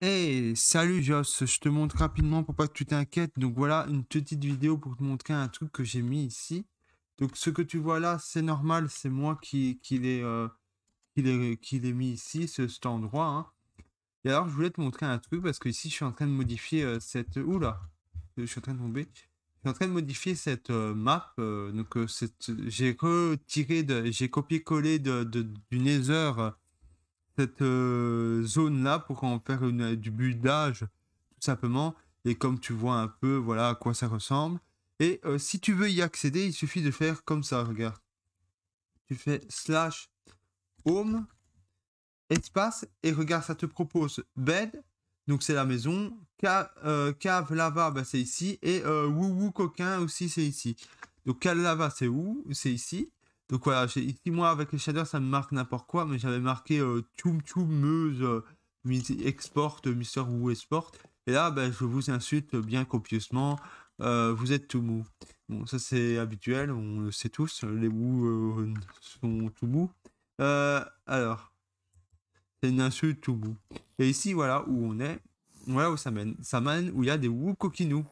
Hey, salut Joss, je te montre rapidement pour pas que tu t'inquiètes. Donc voilà une petite vidéo pour te montrer un truc que j'ai mis ici. Donc ce que tu vois là, c'est normal, c'est moi qui, qui l'ai euh, mis ici, ce, cet endroit. Hein. Et alors je voulais te montrer un truc parce que ici je suis en train de modifier euh, cette... Oula, je suis en train de tomber. Je suis en train de modifier cette euh, map. donc j'ai retiré, de... j'ai copié-collé du de, Nether cette euh, zone-là pour en faire une, du buildage, tout simplement. Et comme tu vois un peu, voilà à quoi ça ressemble. Et euh, si tu veux y accéder, il suffit de faire comme ça, regarde. Tu fais slash home, espace, et regarde, ça te propose bed, donc c'est la maison, cave, euh, cave lava, bah, c'est ici, et wou wou coquin aussi, c'est ici. Donc cave lava, c'est où C'est ici. Donc voilà, ici moi avec les shaders ça me marque n'importe quoi, mais j'avais marqué euh, Tchoum Tchoum Meuse euh, Export, Mister Wu Export. Et là, ben, je vous insulte bien copieusement, euh, vous êtes tout mou. Bon, ça c'est habituel, on le sait tous, les Wu euh, sont tout mou. alors, c'est une insulte tout mou. Et ici, voilà où on est, voilà où ça mène. Ça mène où il y a des Wu coquinous.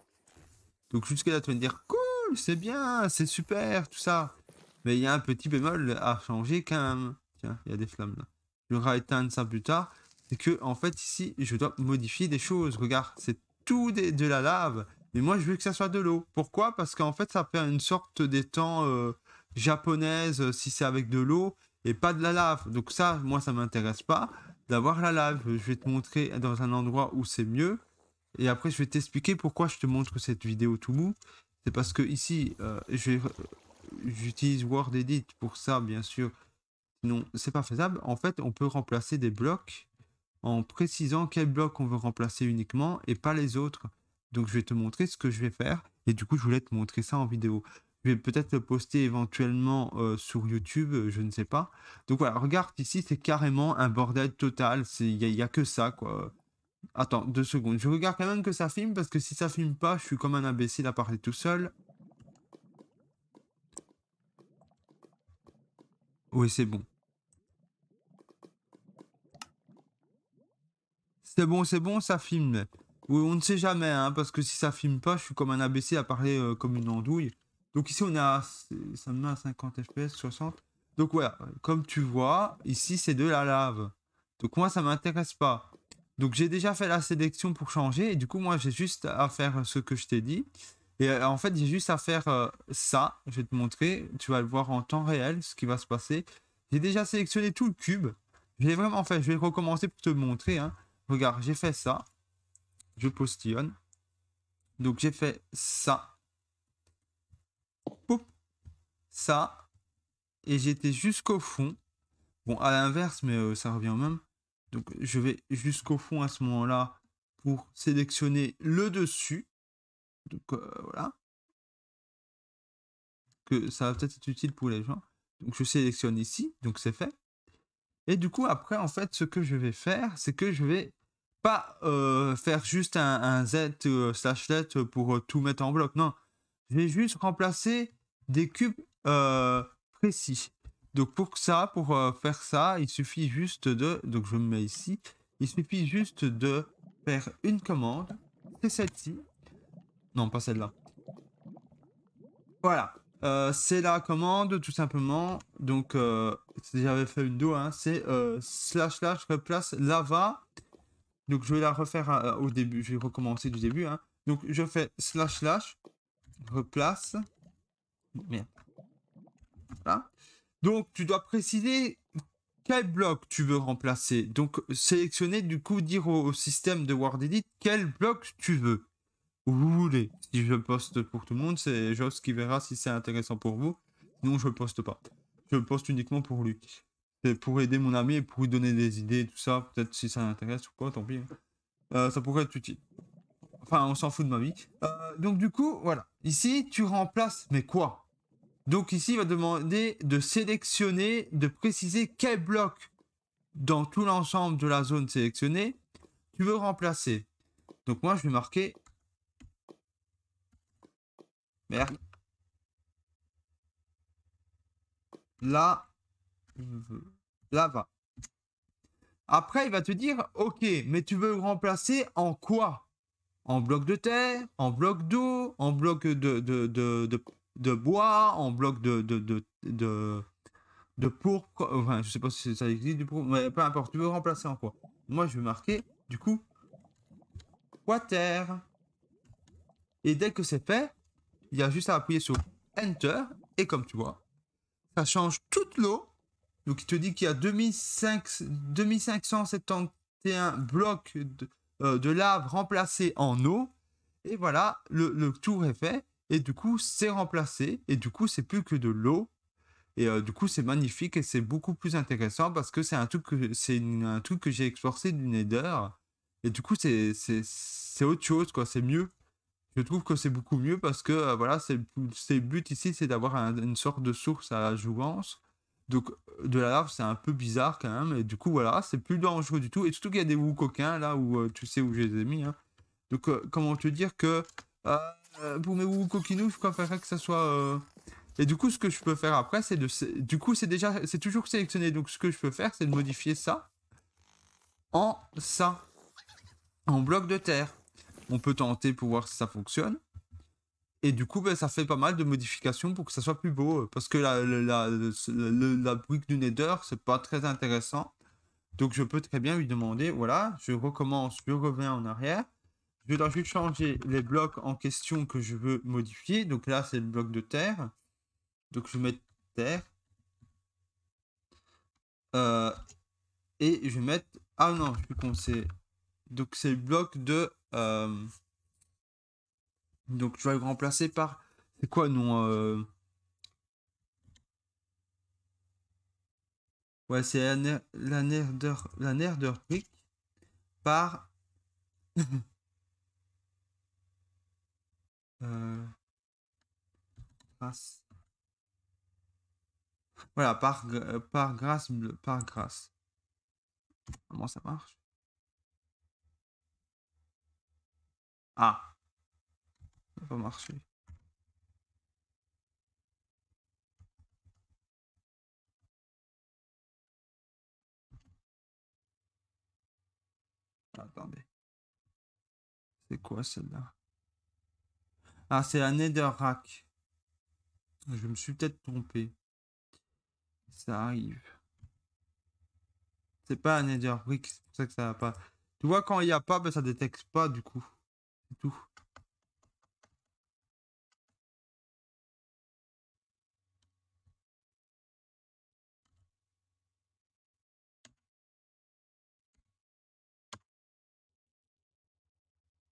Donc jusqu'à là, tu vas me dire, cool, c'est bien, c'est super, tout ça. Mais il y a un petit bémol à changer quand même. Tiens, il y a des flammes là. Je vais éteindre ça plus tard. C'est que, en fait, ici, je dois modifier des choses. Regarde, c'est tout de la lave. Mais moi, je veux que ça soit de l'eau. Pourquoi Parce qu'en fait, ça fait une sorte d'étang euh, japonaise euh, si c'est avec de l'eau et pas de la lave. Donc ça, moi, ça ne m'intéresse pas d'avoir la lave. Je vais te montrer dans un endroit où c'est mieux. Et après, je vais t'expliquer pourquoi je te montre cette vidéo tout mou. C'est parce que ici, euh, je vais j'utilise Word Edit pour ça, bien sûr. Sinon, c'est pas faisable. En fait, on peut remplacer des blocs en précisant quel bloc on veut remplacer uniquement et pas les autres. Donc, je vais te montrer ce que je vais faire. Et du coup, je voulais te montrer ça en vidéo. Je vais peut-être le poster éventuellement euh, sur YouTube, euh, je ne sais pas. Donc voilà, regarde ici, c'est carrément un bordel total. Il n'y a, que ça, quoi. Attends, deux secondes. Je regarde quand même que ça filme parce que si ça filme pas, je suis comme un imbécile à parler tout seul. c'est bon. C'est bon, c'est bon, ça filme. Oui, on ne sait jamais, hein, parce que si ça filme pas, je suis comme un ABC à parler euh, comme une andouille. Donc ici, on a ça me met à 50 FPS, 60. Donc voilà, comme tu vois, ici, c'est de la lave. Donc moi, ça m'intéresse pas. Donc j'ai déjà fait la sélection pour changer, et du coup, moi, j'ai juste à faire ce que je t'ai dit. Et euh, en fait, j'ai juste à faire euh, ça. Je vais te montrer. Tu vas le voir en temps réel, ce qui va se passer. J'ai déjà sélectionné tout le cube. Je vais vraiment fait. Je vais recommencer pour te montrer. Hein. Regarde, j'ai fait ça. Je postillonne. Donc, j'ai fait ça. Ça. Et j'étais jusqu'au fond. Bon, à l'inverse, mais euh, ça revient au même. Donc, je vais jusqu'au fond à ce moment-là pour sélectionner le dessus. Donc, euh, voilà. Que ça va peut-être être utile pour les gens. Donc je sélectionne ici, donc c'est fait. Et du coup, après, en fait, ce que je vais faire, c'est que je vais pas euh, faire juste un, Z euh, slash let pour tout mettre en bloc. Non, je vais juste remplacer des cubes précis. Donc pour ça, pour faire ça, il suffit juste de... Donc je me mets ici. Il suffit juste de faire une commande. C'est celle-ci. Non, pas celle-là. Voilà. Euh, c'est la commande, tout simplement. Donc, euh, j'avais fait une do, hein. c'est euh, slash slash replace lava. Donc, je vais la refaire au début. Je vais recommencer du début. Hein. Donc, je fais slash slash replace. Merde. Voilà. Donc, tu dois préciser quel bloc tu veux remplacer. Donc, sélectionner, du coup, dire au, système de WordEdit Edit quel bloc tu veux vous voulez. Si je poste pour tout le monde, c'est Joss qui verra si c'est intéressant pour vous. non je poste pas. Je poste uniquement pour lui. C'est pour aider mon ami et pour lui donner des idées, tout ça. Peut-être si ça intéresse ou quoi, tant pis. Hein. Euh, ça pourrait être utile. Enfin, on s'en fout de ma vie. Euh, donc, du coup, voilà. Ici, tu remplaces, mais quoi Donc, ici, il va demander de sélectionner, de préciser quel bloc dans tout l'ensemble de la zone sélectionnée tu veux remplacer. Donc, moi, je vais marquer là la lava. Après, il va te dire, ok, mais tu veux remplacer en quoi En bloc de terre, en bloc d'eau, en bloc de, de, bois, en bloc de, de, de, de, pourpre. Enfin, je sais pas si ça existe du pourpre, mais peu importe, tu veux remplacer en quoi Moi, je vais marquer, du coup, terre. Et dès que c'est fait, il y a juste à appuyer sur Enter, et comme tu vois, ça change toute l'eau. Donc il te dit qu'il y a 2571 blocs de, euh, de, lave remplacés en eau. Et voilà, le, tour est fait. Et du coup, c'est remplacé. Et du coup, c'est plus que de l'eau. Et euh, du coup, c'est magnifique et c'est beaucoup plus intéressant parce que c'est un truc que c'est un truc que j'ai exporté d'une Nether. Et du coup, c'est autre chose, quoi. C'est mieux je trouve que c'est beaucoup mieux parce que euh, voilà, c'est le but ici, c'est d'avoir une sorte de source à la Donc euh, de la lave c'est un peu bizarre quand même. Et du coup, voilà, c'est plus dangereux du tout. Et surtout qu'il y a des vous coquins là où euh, tu sais où je les ai mis. Hein. Donc comment te dire que pour mes ou coquinous, je préférerais que ça soit. Et du coup, ce que je peux faire après, c'est de. Du coup, c'est déjà, c'est toujours sélectionné. Donc ce que je peux faire, c'est de modifier ça en ça, en bloc de terre on peut tenter pour voir si ça fonctionne. Et du coup, ben, ça fait pas mal de modifications pour que ça soit plus beau. Euh, parce que la, la, brique du Nether, c'est pas très intéressant. Donc je peux très bien lui demander, voilà, je recommence, je reviens en arrière. Je dois juste changer les blocs en question que je veux modifier. Donc là, c'est le bloc de terre. Donc je mets terre. Euh, et je vais mettre... Ah non, je suis con, c'est... Donc c'est le bloc de euh, donc, je vais le remplacer par. C'est quoi, non euh, Ouais, c'est la, la Nerder, la Nerder par. Euh, grâce. Voilà, par, par grâce. Par grâce. Comment ça marche Ah. Ça va marcher. Attendez. C'est quoi celle-là Ah, c'est la Rack. Je me suis peut-être trompé. Ça arrive. C'est pas un netherrack, c'est pour ça que ça va pas. Tu vois, quand il n'y a pas, ben, ça détecte pas du coup tout.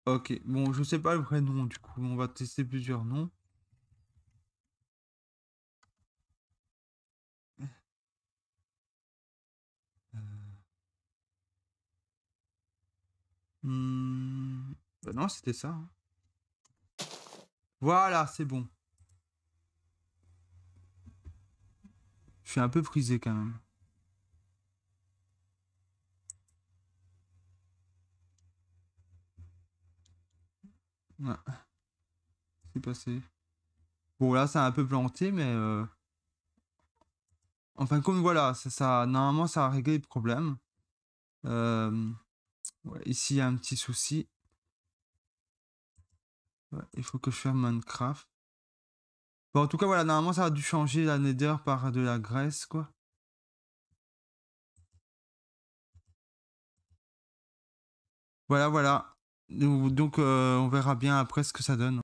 Ok, bon, je sais pas le vrai nom, du coup, on va tester plusieurs noms. Euh. Hmm non, c'était ça. Hein. Voilà, c'est bon. Je suis un peu prisé, quand même. C'est passé. Bon, là, ça a un peu planté, mais... Euh, enfin, comme voilà, ça, ça, normalement, ça a réglé le problème. Euh, ici, il y a un petit souci il faut que je fasse Minecraft. en tout cas, voilà, normalement, ça a dû changer la nether par de la graisse, quoi. Voilà, voilà. Donc, euh, on verra bien après ce que ça donne.